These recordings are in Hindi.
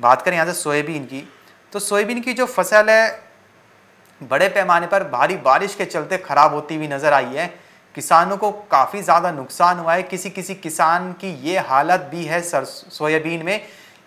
बात करें यहाँ से सोयाबीन की तो सोयाबीन की जो फसल है बड़े पैमाने पर भारी बारिश के चलते ख़राब होती हुई नज़र आई है किसानों को काफ़ी ज़्यादा नुकसान हुआ है किसी किसी किसान की ये हालत भी है सर सोयाबीन में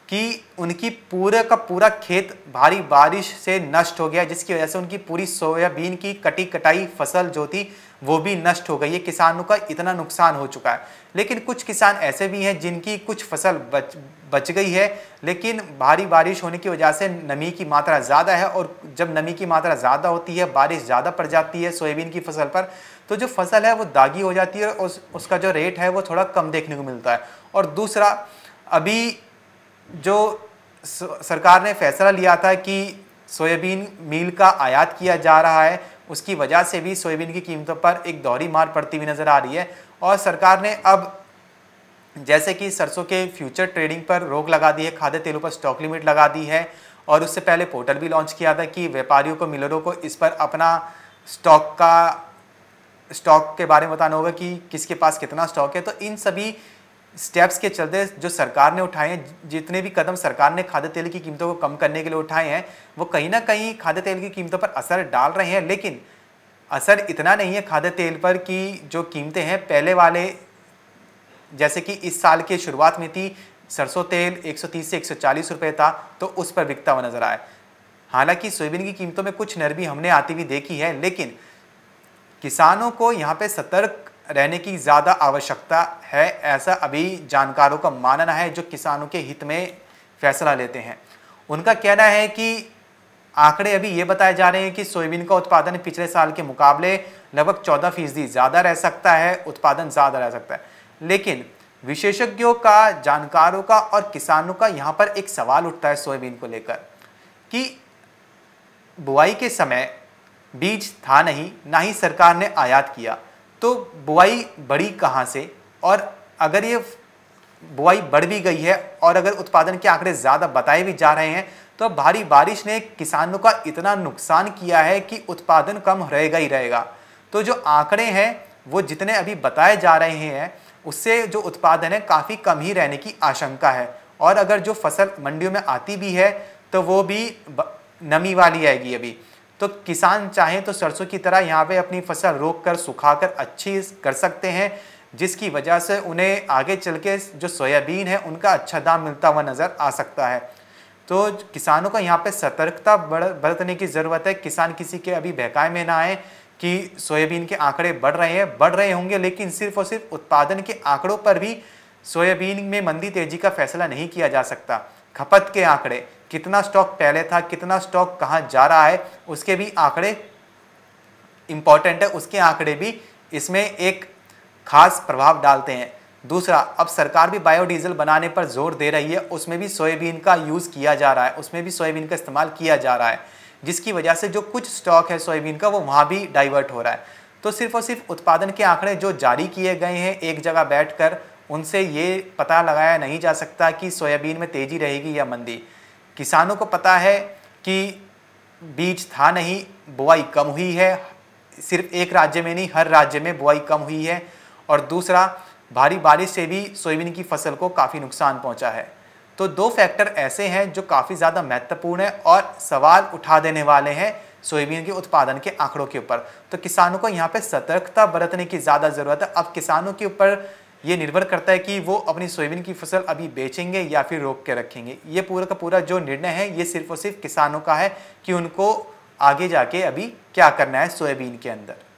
कि उनकी पूरे का पूरा खेत भारी बारिश से नष्ट हो गया जिसकी वजह से उनकी पूरी सोयाबीन की कटी कटाई फसल जो थी वो भी नष्ट हो गई है किसानों का इतना नुकसान हो चुका है लेकिन कुछ किसान ऐसे भी हैं जिनकी कुछ फसल बच बच गई है लेकिन भारी बारिश होने की वजह से नमी की मात्रा ज़्यादा है और जब नमी की मात्रा ज़्यादा होती है बारिश ज़्यादा पड़ जाती है सोयाबीन की फसल पर तो जो फसल है वो दागी हो जाती है और उस, उसका जो रेट है वो थोड़ा कम देखने को मिलता है और दूसरा अभी जो सरकार ने फैसला लिया था कि सोयाबीन मील का आयात किया जा रहा है उसकी वजह से भी सोयाबीन की कीमतों पर एक दौरी मार पड़ती हुई नज़र आ रही है और सरकार ने अब जैसे कि सरसों के फ्यूचर ट्रेडिंग पर रोक लगा दी है खाद्य तेलों पर स्टॉक लिमिट लगा दी है और उससे पहले पोर्टल भी लॉन्च किया था कि व्यापारियों को मिलरों को इस पर अपना स्टॉक का स्टॉक के बारे में बताना होगा कि किसके पास कितना स्टॉक है तो इन सभी स्टेप्स के चलते जो सरकार ने उठाए हैं जितने भी कदम सरकार ने खाद्य तेल की कीमतों को कम करने के लिए उठाए हैं वो कहीं ना कहीं खाद्य तेल की कीमतों पर असर डाल रहे हैं लेकिन असर इतना नहीं है खाद्य तेल पर कि जो कीमतें हैं पहले वाले जैसे कि इस साल की शुरुआत में थी सरसों तेल 130 से 140 रुपए था तो उस पर बिकता हुआ नजर आया हालांकि सोयाबीन की कीमतों में कुछ नरमी हमने आती हुई देखी है लेकिन किसानों को यहाँ पे सतर्क रहने की ज़्यादा आवश्यकता है ऐसा अभी जानकारों का मानना है जो किसानों के हित में फैसला लेते हैं उनका कहना है कि आंकड़े अभी ये बताए जा रहे हैं कि सोयाबीन का उत्पादन पिछले साल के मुकाबले लगभग चौदह फीसदी ज़्यादा रह सकता है उत्पादन ज़्यादा रह सकता है लेकिन विशेषज्ञों का जानकारों का और किसानों का यहाँ पर एक सवाल उठता है सोयाबीन को लेकर कि बुआई के समय बीज था नहीं ना ही सरकार ने आयात किया तो बुआई बढ़ी कहाँ से और अगर ये बुआई बढ़ भी गई है और अगर उत्पादन के आंकड़े ज़्यादा बताए भी जा रहे हैं तो भारी बारिश ने किसानों का इतना नुकसान किया है कि उत्पादन कम रहेगा ही रहेगा तो जो आंकड़े हैं वो जितने अभी बताए जा रहे हैं उससे जो उत्पादन है काफ़ी कम ही रहने की आशंका है और अगर जो फसल मंडियों में आती भी है तो वो भी नमी वाली आएगी अभी तो किसान चाहें तो सरसों की तरह यहाँ पे अपनी फसल रोक कर सुखा कर अच्छी कर सकते हैं जिसकी वजह से उन्हें आगे चल के जो सोयाबीन है उनका अच्छा दाम मिलता हुआ नज़र आ सकता है तो किसानों को यहाँ पे सतर्कता बरतने की ज़रूरत है किसान किसी के अभी बहकाए में ना आए कि सोयाबीन के आंकड़े बढ़ रहे हैं बढ़ रहे होंगे लेकिन सिर्फ और सिर्फ उत्पादन के आंकड़ों पर भी सोयाबीन में मंदी तेजी का फैसला नहीं किया जा सकता खपत के आंकड़े कितना स्टॉक पहले था कितना स्टॉक कहाँ जा रहा है उसके भी आंकड़े इम्पॉर्टेंट है उसके आंकड़े भी इसमें एक खास प्रभाव डालते हैं दूसरा अब सरकार भी बायोडीजल बनाने पर जोर दे रही है उसमें भी सोयाबीन का यूज़ किया जा रहा है उसमें भी सोयाबीन का इस्तेमाल किया जा रहा है जिसकी वजह से जो कुछ स्टॉक है सोयाबीन का वो वहाँ भी डाइवर्ट हो रहा है तो सिर्फ और सिर्फ उत्पादन के आंकड़े जो जारी किए गए हैं एक जगह बैठकर उनसे ये पता लगाया नहीं जा सकता कि सोयाबीन में तेज़ी रहेगी या मंदी किसानों को पता है कि बीज था नहीं बुआई कम हुई है सिर्फ एक राज्य में नहीं हर राज्य में बुआई कम हुई है और दूसरा भारी बारिश से भी सोयाबीन की फसल को काफ़ी नुकसान पहुंचा है तो दो फैक्टर ऐसे हैं जो काफ़ी ज़्यादा महत्वपूर्ण है और सवाल उठा देने वाले हैं सोयाबीन के उत्पादन के आंकड़ों के ऊपर तो किसानों को यहाँ पे सतर्कता बरतने की ज़्यादा ज़रूरत है अब किसानों के ऊपर ये निर्भर करता है कि वो अपनी सोयाबीन की फसल अभी बेचेंगे या फिर रोक के रखेंगे ये पूरा का पूरा जो निर्णय है ये सिर्फ और सिर्फ किसानों का है कि उनको आगे जाके अभी क्या करना है सोयाबीन के अंदर